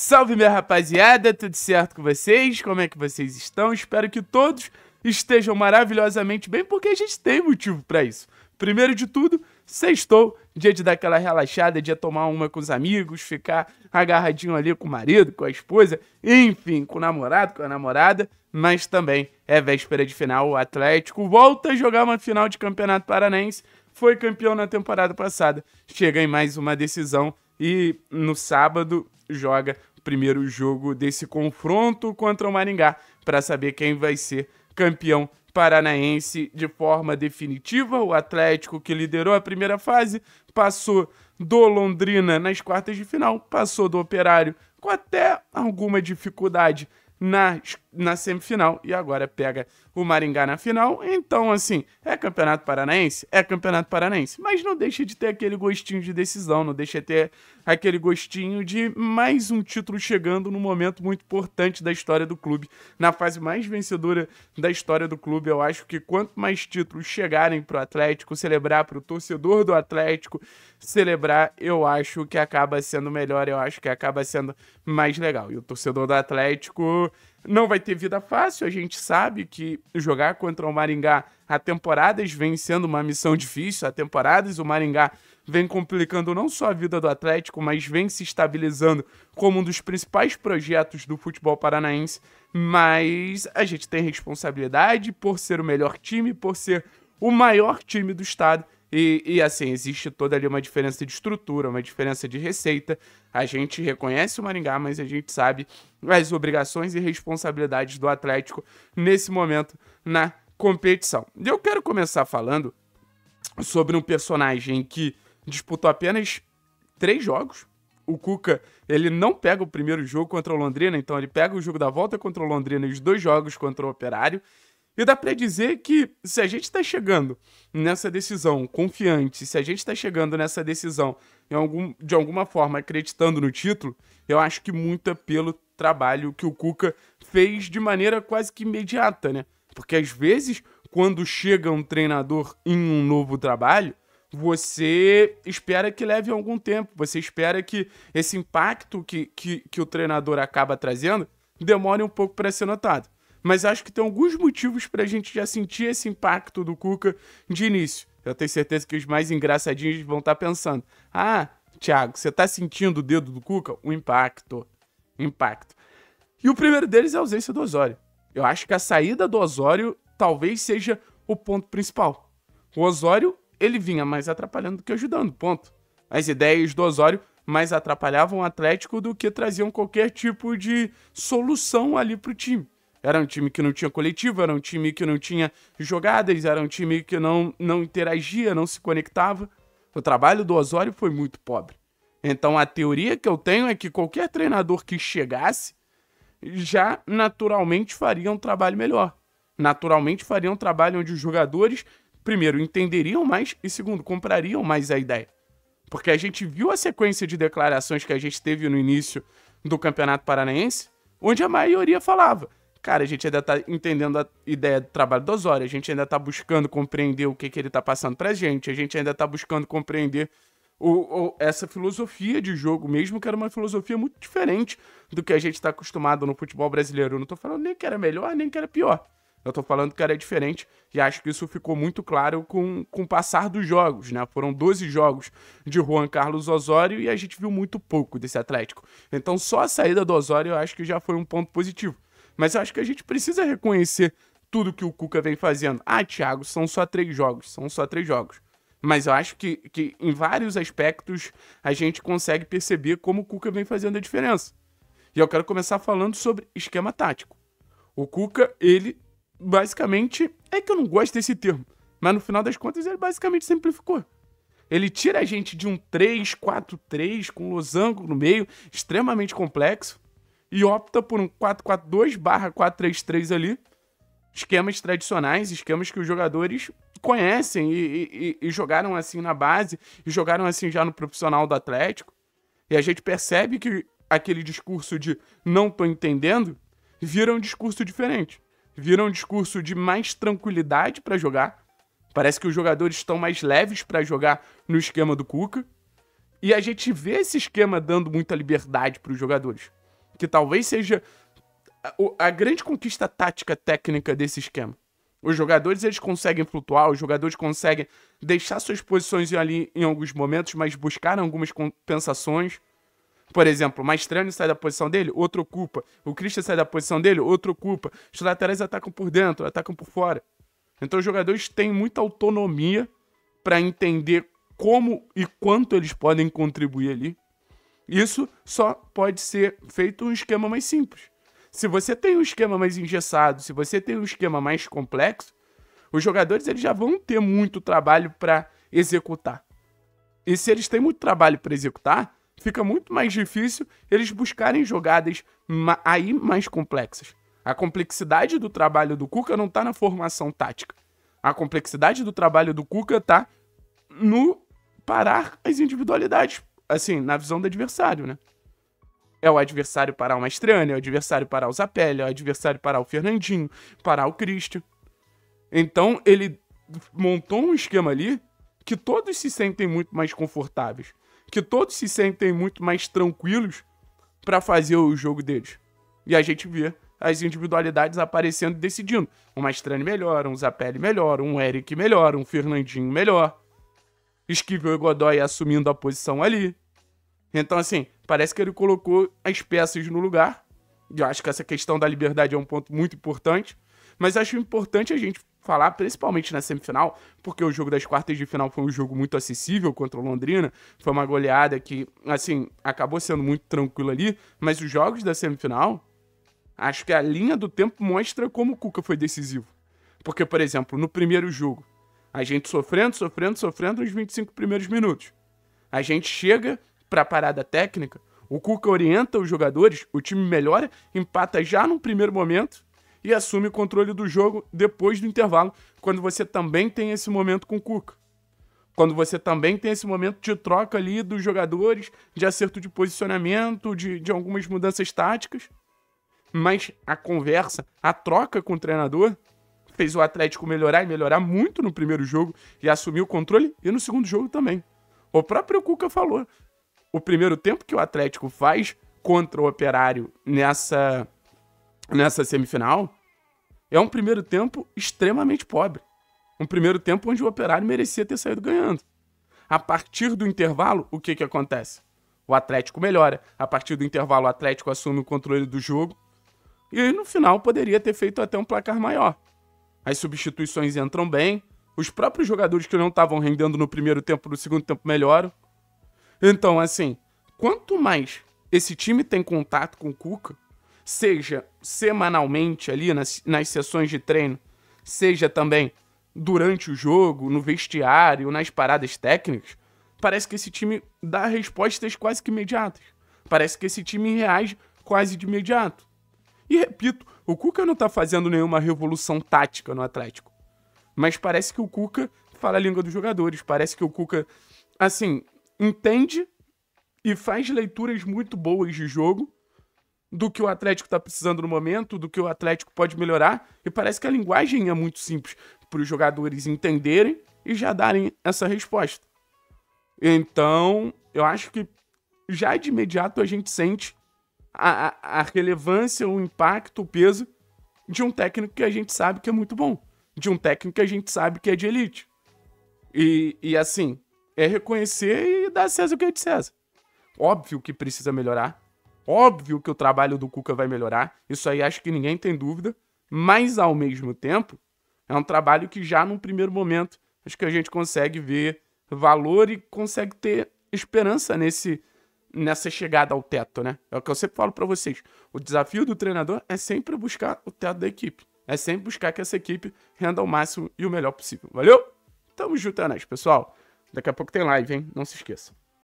Salve minha rapaziada, tudo certo com vocês? Como é que vocês estão? Espero que todos estejam maravilhosamente bem, porque a gente tem motivo para isso. Primeiro de tudo, sextou, dia de dar aquela relaxada, dia tomar uma com os amigos, ficar agarradinho ali com o marido, com a esposa, enfim, com o namorado, com a namorada, mas também é véspera de final, o Atlético volta a jogar uma final de Campeonato Paranense, foi campeão na temporada passada, chega em mais uma decisão e no sábado joga primeiro jogo desse confronto contra o Maringá para saber quem vai ser campeão paranaense de forma definitiva. O Atlético, que liderou a primeira fase, passou do Londrina nas quartas de final, passou do Operário com até alguma dificuldade nas na semifinal e agora pega o Maringá na final. Então, assim, é Campeonato Paranaense? É Campeonato Paranaense. Mas não deixa de ter aquele gostinho de decisão, não deixa de ter aquele gostinho de mais um título chegando num momento muito importante da história do clube, na fase mais vencedora da história do clube. Eu acho que quanto mais títulos chegarem para o Atlético, celebrar para o torcedor do Atlético, celebrar, eu acho que acaba sendo melhor, eu acho que acaba sendo mais legal. E o torcedor do Atlético não vai ter vida fácil, a gente sabe que jogar contra o Maringá há temporadas vem sendo uma missão difícil, há temporadas o Maringá vem complicando não só a vida do Atlético, mas vem se estabilizando como um dos principais projetos do futebol paranaense. Mas a gente tem responsabilidade por ser o melhor time, por ser o maior time do estado e, e, assim, existe toda ali uma diferença de estrutura, uma diferença de receita. A gente reconhece o Maringá, mas a gente sabe as obrigações e responsabilidades do Atlético nesse momento na competição. e Eu quero começar falando sobre um personagem que disputou apenas três jogos. O Cuca, ele não pega o primeiro jogo contra o Londrina, então ele pega o jogo da volta contra o Londrina e os dois jogos contra o Operário. E dá para dizer que se a gente está chegando nessa decisão confiante, se a gente está chegando nessa decisão algum, de alguma forma acreditando no título, eu acho que muito é pelo trabalho que o Cuca fez de maneira quase que imediata, né? Porque às vezes, quando chega um treinador em um novo trabalho, você espera que leve algum tempo, você espera que esse impacto que, que, que o treinador acaba trazendo demore um pouco para ser notado mas acho que tem alguns motivos para a gente já sentir esse impacto do Cuca de início. Eu tenho certeza que os mais engraçadinhos vão estar tá pensando: ah, Thiago, você está sentindo o dedo do Cuca? O impacto. Impacto. E o primeiro deles é a ausência do Osório. Eu acho que a saída do Osório talvez seja o ponto principal. O Osório, ele vinha mais atrapalhando do que ajudando, ponto. As ideias do Osório mais atrapalhavam o Atlético do que traziam qualquer tipo de solução ali pro time. Era um time que não tinha coletivo, era um time que não tinha jogadas, era um time que não, não interagia, não se conectava. O trabalho do Osório foi muito pobre. Então a teoria que eu tenho é que qualquer treinador que chegasse já naturalmente faria um trabalho melhor. Naturalmente faria um trabalho onde os jogadores, primeiro, entenderiam mais e, segundo, comprariam mais a ideia. Porque a gente viu a sequência de declarações que a gente teve no início do Campeonato Paranaense, onde a maioria falava: Cara, a gente ainda tá entendendo a ideia do trabalho do Osório, a gente ainda tá buscando compreender o que, que ele tá passando pra gente, a gente ainda tá buscando compreender o, o, essa filosofia de jogo mesmo, que era uma filosofia muito diferente do que a gente tá acostumado no futebol brasileiro. Eu não tô falando nem que era melhor, nem que era pior. Eu tô falando que era diferente e acho que isso ficou muito claro com, com o passar dos jogos, né? Foram 12 jogos de Juan Carlos Osório e a gente viu muito pouco desse Atlético. Então só a saída do Osório eu acho que já foi um ponto positivo. Mas eu acho que a gente precisa reconhecer tudo que o Cuca vem fazendo. Ah, Thiago, são só três jogos, são só três jogos. Mas eu acho que, que em vários aspectos a gente consegue perceber como o Cuca vem fazendo a diferença. E eu quero começar falando sobre esquema tático. O Cuca, ele basicamente. É que eu não gosto desse termo, mas no final das contas ele basicamente simplificou. Ele tira a gente de um 3-4-3 com losango no meio, extremamente complexo, e opta por um 4-4-2/4-3-3 ali. Esquemas tradicionais, esquemas que os jogadores conhecem e, e, e, jogaram assim na base, e jogaram assim já no profissional do Atlético. E a gente percebe que aquele discurso de não tô entendendo vira um discurso diferente. Vira um discurso de mais tranquilidade para jogar. Parece que os jogadores estão mais leves para jogar no esquema do Cuca. E a gente vê esse esquema dando muita liberdade para os jogadores que talvez seja a grande conquista tática técnica desse esquema. Os jogadores eles conseguem flutuar, os jogadores conseguem deixar suas posições ali em alguns momentos, mas buscar algumas compensações. Por exemplo, o Maestrani sai da posição dele, outro ocupa. O Christian sai da posição dele, outro ocupa. Os laterais atacam por dentro, atacam por fora. Então os jogadores têm muita autonomia para entender como e quanto eles podem contribuir ali. Isso só pode ser feito um esquema mais simples. Se você tem um esquema mais engessado, se você tem um esquema mais complexo, os jogadores eles já vão ter muito trabalho para executar. E se eles têm muito trabalho para executar, fica muito mais difícil eles buscarem jogadas ma aí mais complexas. A complexidade do trabalho do Cuca não está na formação tática. A complexidade do trabalho do Cuca está no parar as individualidades assim, na visão do adversário, né? É o adversário parar o Mastrani, é o adversário parar o Zapelli, é o adversário parar o Fernandinho, parar o Christian. Então ele montou um esquema ali que todos se sentem muito mais confortáveis, que todos se sentem muito mais tranquilos para fazer o jogo deles. E a gente vê as individualidades aparecendo e decidindo. um Mastrani melhor um Zapelli melhor um Eric melhor um Fernandinho melhor. Esquivel e Godoy assumindo a posição ali. Então, assim, parece que ele colocou as peças no lugar. Eu acho que essa questão da liberdade é um ponto muito importante. Mas acho importante a gente falar, principalmente na semifinal, porque o jogo das quartas de final foi um jogo muito acessível contra o Londrina. Foi uma goleada que, assim, acabou sendo muito tranquilo ali. Mas os jogos da semifinal, acho que a linha do tempo mostra como o Cuca foi decisivo. Porque, por exemplo, no primeiro jogo, a gente sofrendo, sofrendo, sofrendo nos 25 primeiros minutos. A gente chega para a parada técnica, o Cuca orienta os jogadores, o time melhora, empata já no primeiro momento e assume o controle do jogo depois do intervalo, quando você também tem esse momento com o Cuca. Quando você também tem esse momento de troca ali dos jogadores, de acerto de posicionamento, de, de algumas mudanças táticas. Mas a conversa, a troca com o treinador, fez o Atlético melhorar e melhorar muito no primeiro jogo e assumiu o controle, e no segundo jogo também. O próprio Cuca falou. O primeiro tempo que o Atlético faz contra o Operário nessa, nessa semifinal é um primeiro tempo extremamente pobre. Um primeiro tempo onde o Operário merecia ter saído ganhando. A partir do intervalo, o que, que acontece? O Atlético melhora. A partir do intervalo, o Atlético assume o controle do jogo. E no final poderia ter feito até um placar maior as substituições entram bem, os próprios jogadores que não estavam rendendo no primeiro tempo, no segundo tempo melhoram. Então, assim, quanto mais esse time tem contato com o Cuca, seja semanalmente ali nas, nas sessões de treino, seja também durante o jogo, no vestiário, nas paradas técnicas, parece que esse time dá respostas quase que imediatas. Parece que esse time reage quase de imediato. E repito, o Cuca não tá fazendo nenhuma revolução tática no Atlético. Mas parece que o Cuca fala a língua dos jogadores, parece que o Cuca, assim, entende e faz leituras muito boas de jogo do que o Atlético tá precisando no momento, do que o Atlético pode melhorar, e parece que a linguagem é muito simples para os jogadores entenderem e já darem essa resposta. Então, eu acho que já de imediato a gente sente a, a relevância, o impacto, o peso de um técnico que a gente sabe que é muito bom, de um técnico que a gente sabe que é de elite. E, e assim, é reconhecer e dar César o que é de César. Óbvio que precisa melhorar, óbvio que o trabalho do Cuca vai melhorar, isso aí acho que ninguém tem dúvida, mas ao mesmo tempo, é um trabalho que já num primeiro momento acho que a gente consegue ver valor e consegue ter esperança nesse nessa chegada ao teto, né? É o que eu sempre falo para vocês. O desafio do treinador é sempre buscar o teto da equipe. É sempre buscar que essa equipe renda o máximo e o melhor possível. Valeu? Tamo junto, é nóis, pessoal. Daqui a pouco tem live, hein? Não se esqueça.